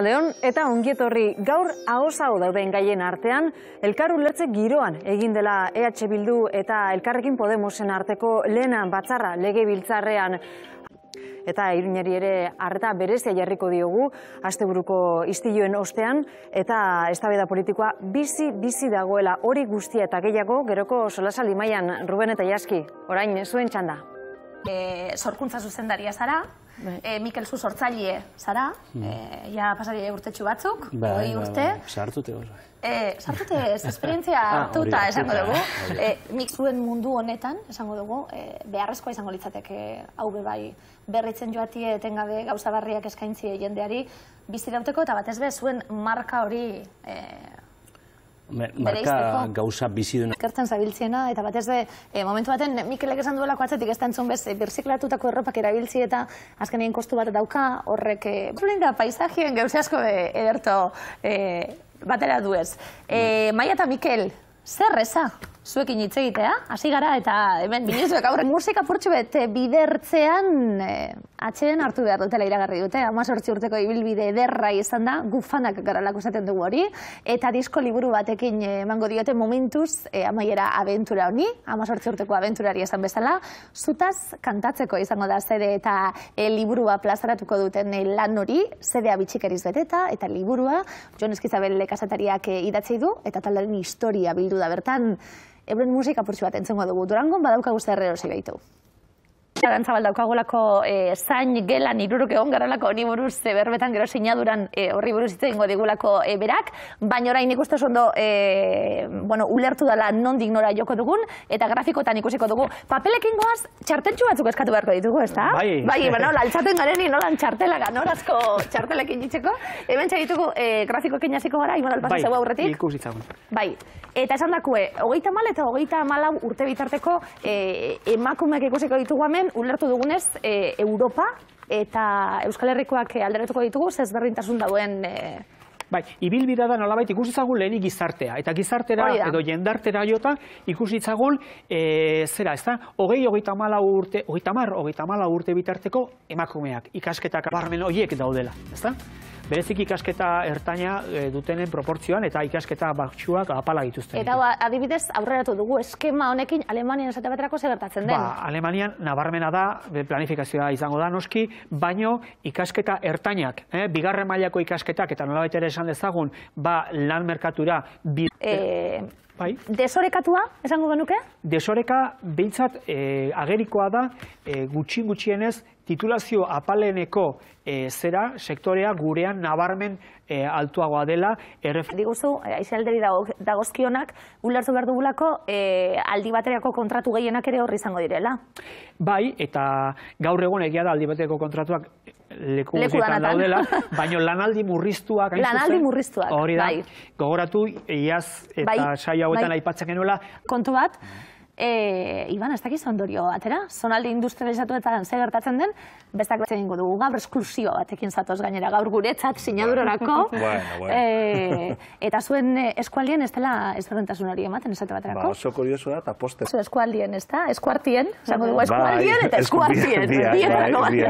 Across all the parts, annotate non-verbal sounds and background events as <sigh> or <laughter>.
leon eta ongietorri gaur ahosau dauden gaien artean, elkaru ulertze giroan egin dela EH Bildu eta elkarrekin Podemosen arteko lehenan batzarra lege biltzarrean eta irunari ere harreta berezia jarriko diogu asteburuko istiluen ostean eta eztabeda politikoa bizi bizi dagoela hori guztia eta gehiago geroko solasaldi mailan Ruben eta Iazki, orain zuen txanda Eh, sorkuntza zuzendaria zara Bai. Eh, Mikel zu sortzaile zara, mm. ja eh, pasari txu batzuk, bai, bai, urte. Bai, Sartute eh, <laughs> ah, hori. Eh, sartute ez, esperientzia hartuta esango dugu. Eh, mik zuen mundu honetan, esango dugu, eh, beharrezkoa izango litzateke hau bai berritzen joatie etengabe gauza barriak eskaintzie jendeari, bizi dauteko eta batez be zuen marka hori eh, marka gauza bizi duena. Ekerten zabiltziena, eta batez de, eh, momentu baten, Mikel esan duela koatzetik ez da bez, eh, birziklatutako erropak erabiltzi eta egin kostu bat dauka, horrek, zulein eh, da, paisajien gauze asko edertu batera duez. Bai. Maia eta Mikel, zer reza? zuekin hitz egitea, hasi gara eta hemen binezuek aurre. Musika furtsu bete bidertzean e, hartu behar dutela iragarri dute, hama urteko ibilbide ederra izan da, gufanak gara lakusaten dugu hori, eta disko liburu batekin eh, emango diote momentuz eh, amaiera abentura honi, hama urteko abenturari esan bezala, zutaz kantatzeko izango da zede eta liburua plazaratuko duten lan hori, zedea bitxikeriz beteta eta liburua, Jon Eskizabel lekasatariak e, idatzi du, eta talaren historia bildu da bertan, euren musika purtsu bat entzengo dugu. Durangon badauka guzti errerosi Ja, dantza eh, zain gelan iruruk egon gara lako hori buruz gero sinaduran e, horri buruz itzen digulako e, berak, baina orain ikustu zondo e, bueno, ulertu dela non dignora joko dugun, eta grafikotan ikusiko dugu. Papelekin goaz, batzuk batzuk eskatu beharko ditugu, ez da? Bai, bai baina laltzaten garen nolan txartela ganorazko txartelekin ditzeko. Eben txai ditugu e, grafikoekin jaziko gara, iman alpazen bai, zegoa Bai, Bai, eta esan dakue, hogeita mal eta hogeita malau urte bitarteko emakumeak ikusiko ditugu hemen, ulertu dugunez, e, Europa eta Euskal Herrikoak alderatuko ditugu, zez berdintasun dauen... E... Bai, ibilbidea da nolabait ikusitzagun lehenik gizartea. Eta gizartera edo jendartera jota ikusitzagun, e, zera, ez da, hogei, hogei tamala urte, hogei tamar, hogei tamala urte bitarteko emakumeak, ikasketak barmen horiek daudela, ez da? berezik ikasketa ertaina eh, dutenen proportzioan eta ikasketa batxuak apala dituzten. Eta adibidez aurreratu dugu eskema honekin Alemanian esate baterako zebertatzen den? Ba, Alemanian nabarmena da planifikazioa izango da noski, baino ikasketa ertainak, eh, bigarren mailako ikasketak eta nola ere esan dezagun, ba, lan Eh, bai. Desorekatua, esango genuke? Desoreka, behintzat, e, agerikoa da, e, eh, gutxin gutxienez, titulazio apaleneko e, zera, sektorea gurean nabarmen e, altuagoa dela. Erref... Bai, diguzu, aize alderi dagozkionak, ulertu behar dugulako, e, aldibateriako kontratu gehienak ere horri izango direla. Bai, eta gaur egon egia da aldi aldibateriako kontratuak leku guztietan daudela, baina lanaldi murriztuak. Lanaldi murriztuak, bai. Gogoratu, iaz eta bai, saioa guetan bai. aipatzen genuela. Kontu bat, mm. E, Iban, ez dakiz ondorio atera, zonalde industrializatu eta zer gertatzen den, bestak bat egingo dugu, gaur esklusio batekin zatoz gainera, gaur guretzat sinadurorako. <laughs> E, eta zuen eskualdien ez dela ez ematen esate baterako. Ba, oso kuriosu da, eta poste. eskualdien ez da, eskuartien, zango dugu bai, eskualdien eta bai, eskuartien. Bai,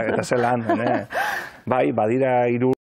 eh? <laughs> bai, bai, bai,